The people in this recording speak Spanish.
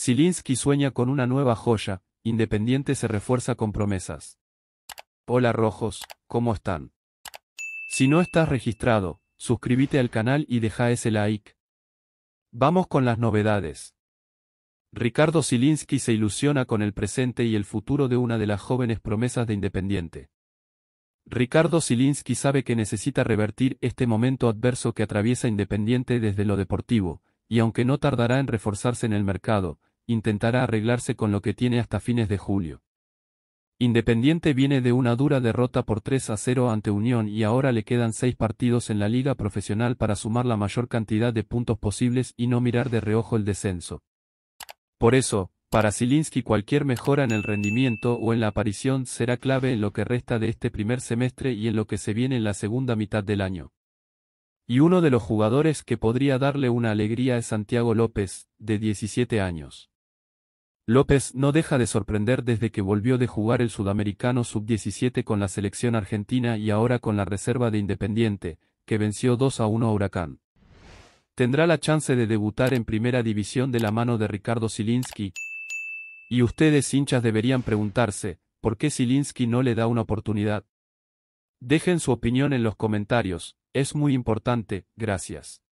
Silinsky sueña con una nueva joya, Independiente se refuerza con promesas. Hola rojos, ¿cómo están? Si no estás registrado, suscríbete al canal y deja ese like. Vamos con las novedades. Ricardo Silinsky se ilusiona con el presente y el futuro de una de las jóvenes promesas de Independiente. Ricardo Silinski sabe que necesita revertir este momento adverso que atraviesa Independiente desde lo deportivo, y aunque no tardará en reforzarse en el mercado, intentará arreglarse con lo que tiene hasta fines de julio. Independiente viene de una dura derrota por 3 a 0 ante Unión y ahora le quedan seis partidos en la liga profesional para sumar la mayor cantidad de puntos posibles y no mirar de reojo el descenso. Por eso, para Silinski cualquier mejora en el rendimiento o en la aparición será clave en lo que resta de este primer semestre y en lo que se viene en la segunda mitad del año. Y uno de los jugadores que podría darle una alegría es Santiago López, de 17 años. López no deja de sorprender desde que volvió de jugar el sudamericano sub-17 con la selección argentina y ahora con la reserva de Independiente, que venció 2 a 1 a Huracán. Tendrá la chance de debutar en primera división de la mano de Ricardo Silinsky? Y ustedes hinchas deberían preguntarse, ¿por qué Silinsky no le da una oportunidad? Dejen su opinión en los comentarios, es muy importante, gracias.